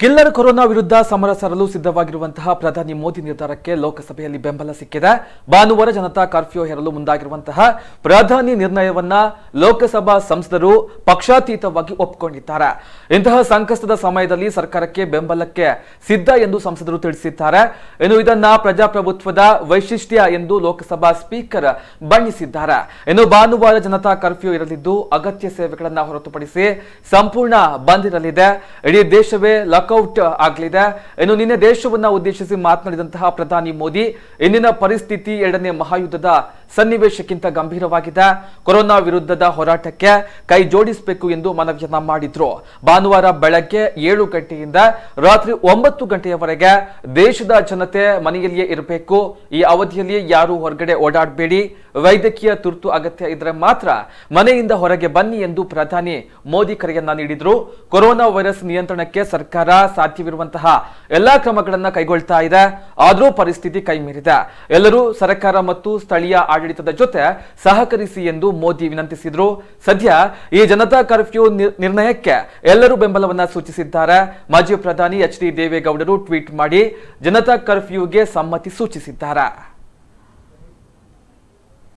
killer corona ವಿರುದ್ಧ ಸಮರ ಸರಲು ಸಿದ್ಧವಾಗಿರುವಂತಹ ಪ್ರಧಾನಿ ಮೋದಿ ನಿರ್ಧಾರಕ್ಕೆ ಲೋಕಸಭೆಯಲ್ಲಿ ಬೆಂಬಲ ಸಿಕ್ಕಿದೆ ಭಾನುವಾರ ಜನತಾ ಕರ್ಫ್ಯೂ ಹೇರಲು ಮುಂದಾಗಿರುವಂತಹ ಪ್ರಧಾನಿ ನಿರ್ಣಯವನ್ನ ಲೋಕಸಭಾ ಸಂಸದರು ಪಕ್ಷಾತೀತವಾಗಿ ಒಪ್ಪಿಕೊಂಡಿದ್ದಾರೆ ಇಂತಹ ಸಂಕಷ್ಟದ ಸಮಯದಲ್ಲಿ ಸರ್ಕಾರಕ್ಕೆ ಬೆಂಬಲಕ್ಕೆ ಸಿದ್ಧ ಎಂದು ಸಂಸದರು ತಿಳಿಸಿದ್ದಾರೆ ಇನ್ನು ಇದನ್ನ ಪ್ರಜಾಪ್ರಭುತ್ವದ ವೈಶಿಷ್ಟ್ಯ ಎಂದು ಲೋಕಸಭಾ ಸ್ಪೀಕರ್ ಬಣ್ಣಿಸಿದ್ದಾರೆ ಇನ್ನು ಭಾನುವಾರ ಜನತಾ ಕರ್ಫ್ಯೂ ಇರಲಿದ್ದು ಅಗತ್ಯ ಸೇವೆಗಳನ್ನು ಹೊರತುಪಡಿಸಿ ಸಂಪೂರ್ಣ ಬಂದ್ ಇರಲಿದೆ ಇಡೀ ದೇಶವೇ ನಾಕೌಟ್ ಆಗಲಿದೆ ಇನ್ನು ನಿನ್ನೆ ದೇಶವನ್ನ ಉದ್ದೇಶಿಸಿ ಮಾತನಾಡಿದಂತಹ ಪ್ರಧಾನಿ ಮೋದಿ ಇಂದಿನ ಪರಿಸ್ಥಿತಿ ಎರಡನೇ ಮಹಾಯುದ್ಧದ ಸನ್ನಿವೇಶಕ್ಕಿಂತ ಗಂಭೀರವಾಗಿದೆ ಕೊರೋನಾ ವಿರುದ್ಧದ ಹೋರಾಟಕ್ಕೆ ಕೈ ಜೋಡಿಸಬೇಕು ಎಂದು ಮನವಿಯನ್ನ ಮಾಡಿದ್ರು ಭಾನುವಾರ ಬೆಳಗ್ಗೆ ಏಳು ಗಂಟೆಯಿಂದ ರಾತ್ರಿ ಒಂಬತ್ತು ಗಂಟೆಯವರೆಗೆ ದೇಶದ ಜನತೆ ಮನೆಯಲ್ಲಿಯೇ ಇರಬೇಕು ಈ ಅವಧಿಯಲ್ಲಿ ಯಾರು ಹೊರಗಡೆ ಓಡಾಡಬೇಡಿ ವೈದ್ಯಕೀಯ ತುರ್ತು ಅಗತ್ಯ ಇದ್ರೆ ಮಾತ್ರ ಮನೆಯಿಂದ ಹೊರಗೆ ಬನ್ನಿ ಎಂದು ಪ್ರಧಾನಿ ಮೋದಿ ಕರೆಯನ್ನ ನೀಡಿದ್ರು ಕೊರೋನಾ ವೈರಸ್ ನಿಯಂತ್ರಣಕ್ಕೆ ಸರ್ಕಾರ ಸಾಧ್ಯವಿರುವಂತಹ ಎಲ್ಲಾ ಕ್ರಮಗಳನ್ನು ಕೈಗೊಳ್ತಾ ಇದೆ ಆದರೂ ಪರಿಸ್ಥಿತಿ ಕೈಮೀರಿದೆ ಎಲ್ಲರೂ ಸರ್ಕಾರ ಮತ್ತು ಸ್ಥಳೀಯ ಆಡಳಿತದ ಜೊತೆ ಸಹಕರಿಸಿ ಎಂದು ಮೋದಿ ವಿನಂತಿಸಿದರು ಸದ್ಯ ಈ ಜನತಾ ಕರ್ಫ್ಯೂ ನಿರ್ಣಯಕ್ಕೆ ಎಲ್ಲರೂ ಬೆಂಬಲವನ್ನ ಸೂಚಿಸಿದ್ದಾರೆ ಮಾಜಿ ಪ್ರಧಾನಿ ಎಚ್ ಡಿ ದೇವೇಗೌಡರು ಟ್ವೀಟ್ ಮಾಡಿ ಜನತಾ ಕರ್ಫ್ಯೂಗೆ ಸಮ್ಮತಿ ಸೂಚಿಸಿದ್ದಾರೆ